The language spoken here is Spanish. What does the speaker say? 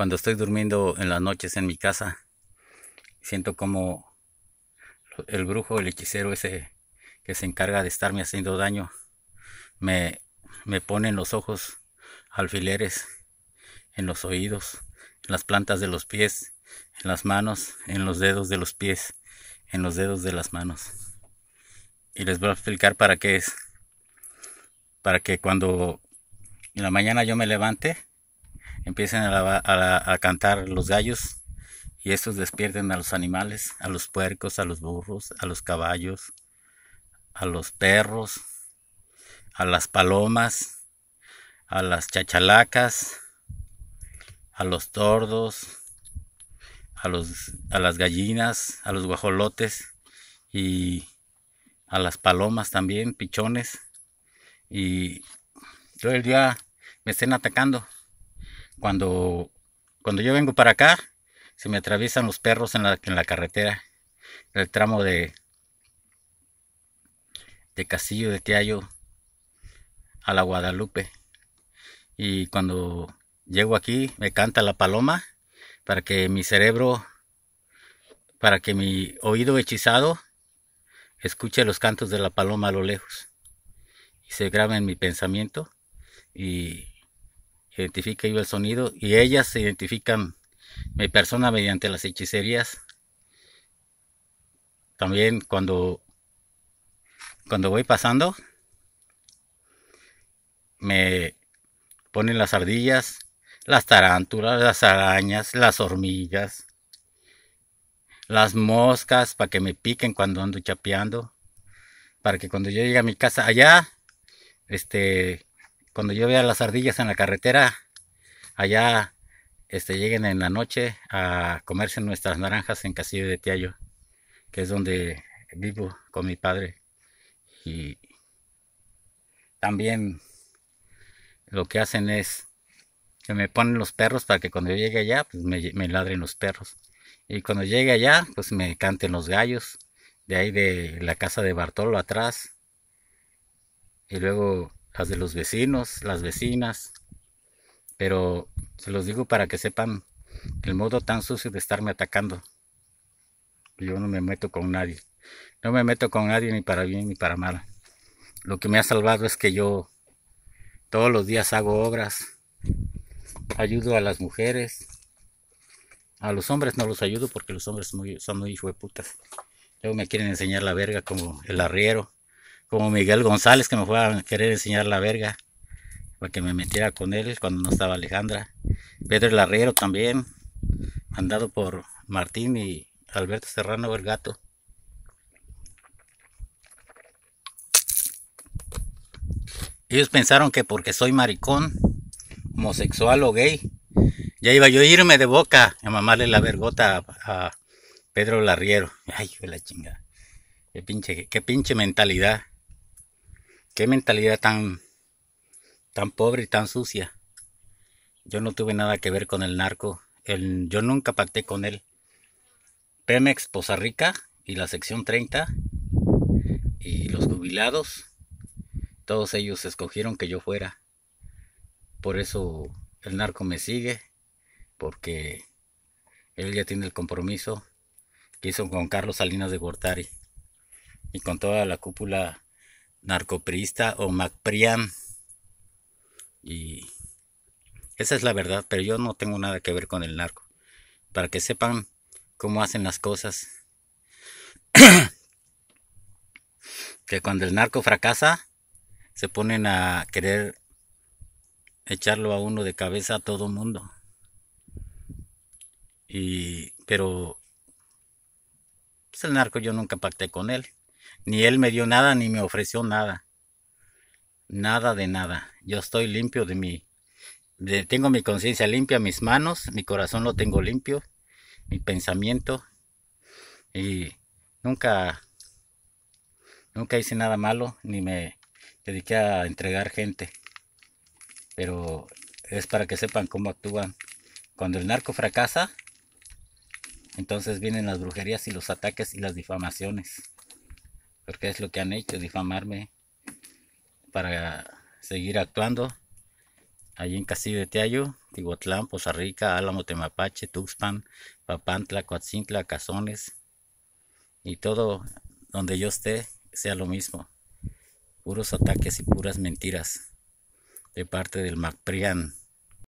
cuando estoy durmiendo en las noches en mi casa, siento como el brujo, el hechicero ese que se encarga de estarme haciendo daño, me, me pone en los ojos alfileres, en los oídos, en las plantas de los pies, en las manos, en los dedos de los pies, en los dedos de las manos. Y les voy a explicar para qué es. Para que cuando en la mañana yo me levante, Empiezan a, cantar los gallos y estos despierten a los animales, a los puercos, a los burros, a los caballos, a los perros, a las palomas, a las chachalacas, a los tordos, a, a las gallinas, a los guajolotes y a las palomas también, pichones. Y todo el día me estén atacando cuando, cuando yo vengo para acá, se me atraviesan los perros en la, carretera, en el tramo de, de Castillo de Tiayo a la Guadalupe. Y cuando llego aquí, me canta la paloma para que mi cerebro, para que mi oído hechizado escuche los cantos de la paloma a lo lejos y se grabe en mi pensamiento y identifica yo el sonido y ellas se identifican mi persona mediante las hechicerías. También cuando, cuando voy pasando, me ponen las ardillas, las tarántulas, las arañas, las hormigas, las moscas para que me piquen cuando ando chapeando, para que cuando yo llegue a mi casa allá, este, cuando yo vea las ardillas en la carretera, allá este, lleguen en la noche a comerse nuestras naranjas en Casillo de Tiayo, que es donde vivo con mi padre. Y también lo que hacen es que me ponen los perros para que cuando yo llegue allá, pues me, me ladren los perros. Y cuando llegue allá, pues me canten los gallos, de ahí de la casa de Bartolo atrás. Y luego las de los vecinos, las vecinas. Pero se los digo para que sepan el modo tan sucio de estarme atacando. Yo no me meto con nadie. No me meto con nadie ni para bien ni para mal. Lo que me ha salvado es que yo todos los días hago obras, ayudo a las mujeres, a los hombres no los ayudo porque los hombres muy, son muy putas. Luego me quieren enseñar la verga como el arriero como Miguel González que me fue a querer enseñar la verga para que me metiera con él cuando no estaba Alejandra. Pedro Larriero también, mandado por Martín y Alberto Serrano Vergato... Ellos pensaron que porque soy maricón, homosexual o gay, ya iba yo a irme de boca a mamarle la vergota a, Pedro Larriero. Ay, fue la chingada. Qué pinche, qué pinche mentalidad. Qué mentalidad tan, tan pobre y tan sucia. Yo no tuve nada que ver con el narco. yo nunca pacté con él. Pemex, Poza Rica y la sección 30 y los jubilados, todos ellos escogieron que yo fuera. Por eso el narco me sigue, porque él ya tiene el compromiso que hizo con Carlos Salinas de Gortari y con toda la cúpula Narcoprista o MacPriam. Y esa es la verdad, pero yo no tengo nada que ver con el narco. Para que sepan cómo hacen las cosas. que cuando el narco fracasa, se ponen a querer echarlo a uno de cabeza a todo mundo. Y, pero, pues el narco yo nunca pacté con él. Ni él me dio nada, ni me ofreció nada. Nada de nada. Yo estoy limpio de mi... tengo mi conciencia limpia, mis manos, mi corazón lo tengo limpio, mi pensamiento. Y nunca... Nunca hice nada malo, ni me dediqué a entregar gente. Pero es para que sepan cómo actúan. Cuando el narco fracasa, entonces vienen las brujerías y los ataques y las difamaciones porque es lo que han hecho, difamarme para seguir actuando allí en Castillo de Teayo, Tihuatlán, Poza Rica, Álamo, Temapache, Tuxpan, Papantla, Coatzintla, Cazones y todo donde yo esté sea lo mismo. Puros ataques y puras mentiras de parte del MacPrian.